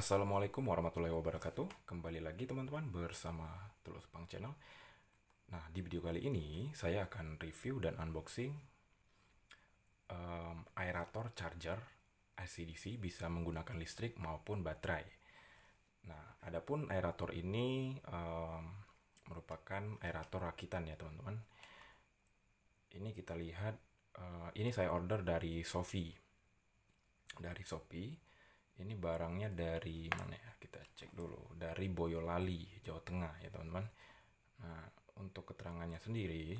Assalamualaikum warahmatullahi wabarakatuh Kembali lagi teman-teman bersama Tulus Pang Channel Nah di video kali ini saya akan review dan unboxing um, aerator charger ICDC bisa menggunakan listrik maupun baterai Nah adapun aerator ini um, merupakan aerator rakitan ya teman-teman Ini kita lihat uh, ini saya order dari Sofi dari Shopee ini barangnya dari mana ya kita cek dulu dari Boyolali Jawa Tengah ya teman-teman nah untuk keterangannya sendiri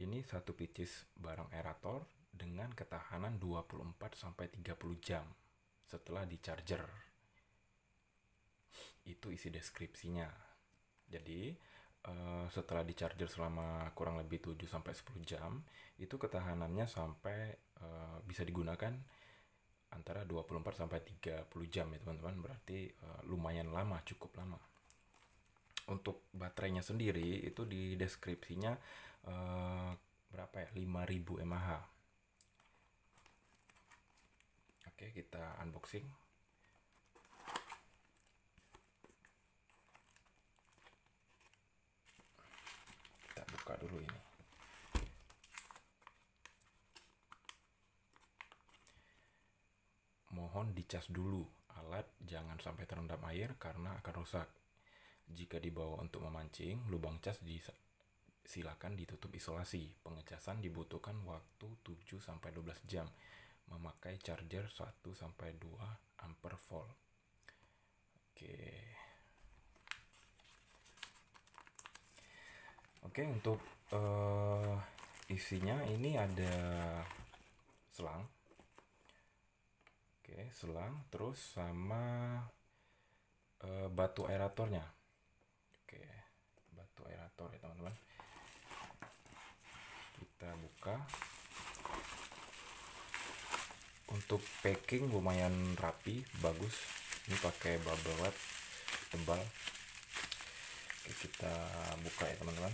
ini satu pieces barang erator dengan ketahanan 24 sampai 30 jam setelah di charger itu isi deskripsinya jadi uh, setelah di charger selama kurang lebih 7 sampai 10 jam itu ketahanannya sampai uh, bisa digunakan antara 24 sampai 30 jam ya teman-teman berarti uh, lumayan lama cukup lama untuk baterainya sendiri itu di deskripsinya uh, berapa ya 5000 mAh oke kita unboxing kita buka dulu ini mohon dicas dulu alat jangan sampai terendam air karena akan rusak. Jika dibawa untuk memancing, lubang cas di silakan ditutup isolasi. Pengecasan dibutuhkan waktu 7 sampai 12 jam memakai charger 1 sampai 2 ampere volt. Oke. Oke, untuk uh, isinya ini ada selang Oke, selang terus sama e, batu aeratornya. Oke, batu aerator ya teman-teman. Kita buka. Untuk packing lumayan rapi, bagus. Ini pakai bubble wrap tebal. Oke, kita buka ya teman-teman.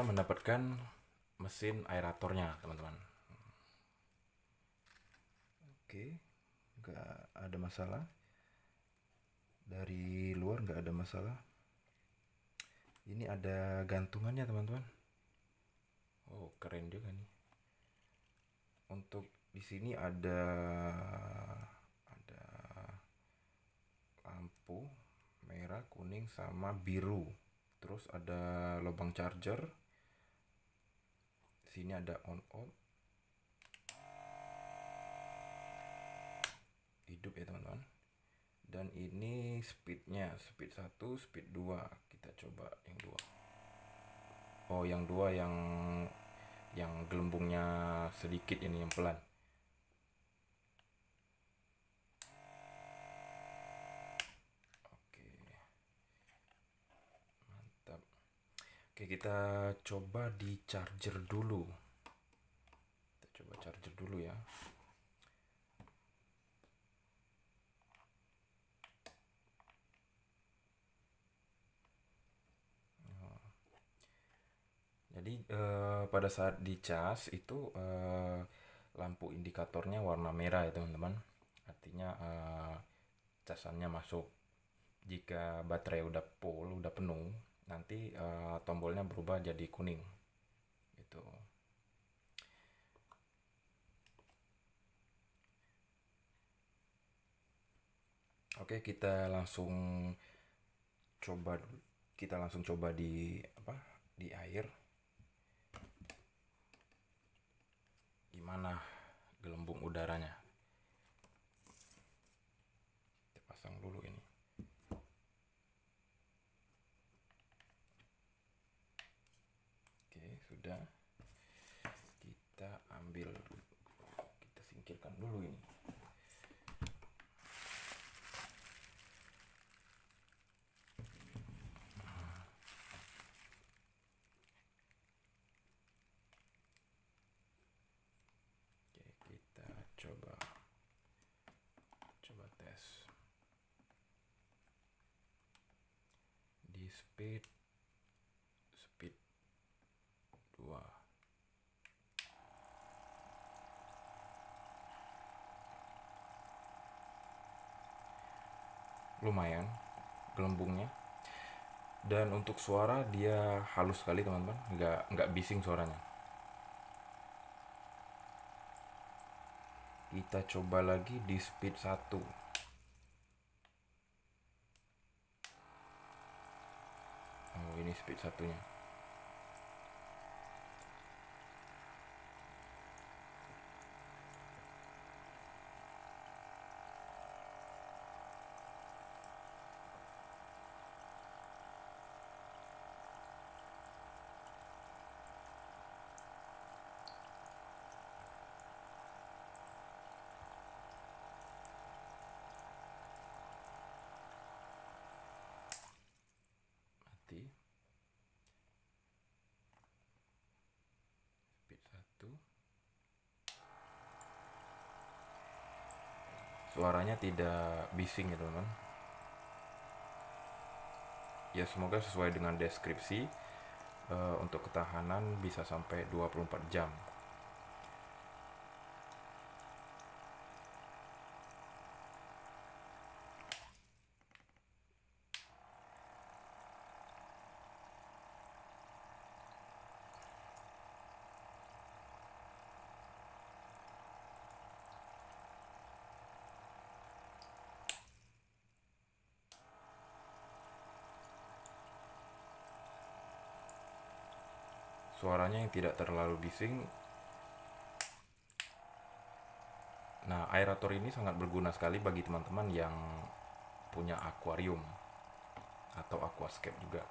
kita mendapatkan mesin aeratornya teman-teman oke nggak ada masalah dari luar nggak ada masalah ini ada gantungannya teman-teman oh keren juga nih untuk di sini ada ada lampu merah kuning sama biru terus ada lubang charger ini ada on off hidup ya teman-teman dan ini speednya speed 1 speed 2 kita coba yang dua Oh yang dua yang yang gelembungnya sedikit ini yang pelan kita coba di charger dulu kita coba charger dulu ya nah. Jadi eh, pada saat di cas itu eh, lampu indikatornya warna merah ya teman-teman. Artinya eh, casannya masuk. Jika baterai udah full, udah penuh, nanti uh, tombolnya berubah jadi kuning gitu Oke kita langsung coba kita langsung coba di apa di air gimana gelembung udaranya kita pasang dulu speed speed 2 lumayan gelembungnya dan untuk suara dia halus sekali teman-teman nggak nggak bising suaranya kita coba lagi di speed 1 ini speed satunya suaranya tidak bising gitu teman ya semoga sesuai dengan deskripsi uh, untuk ketahanan bisa sampai 24 jam tidak terlalu bising. Nah, aerator ini sangat berguna sekali bagi teman-teman yang punya akuarium atau aquascape juga.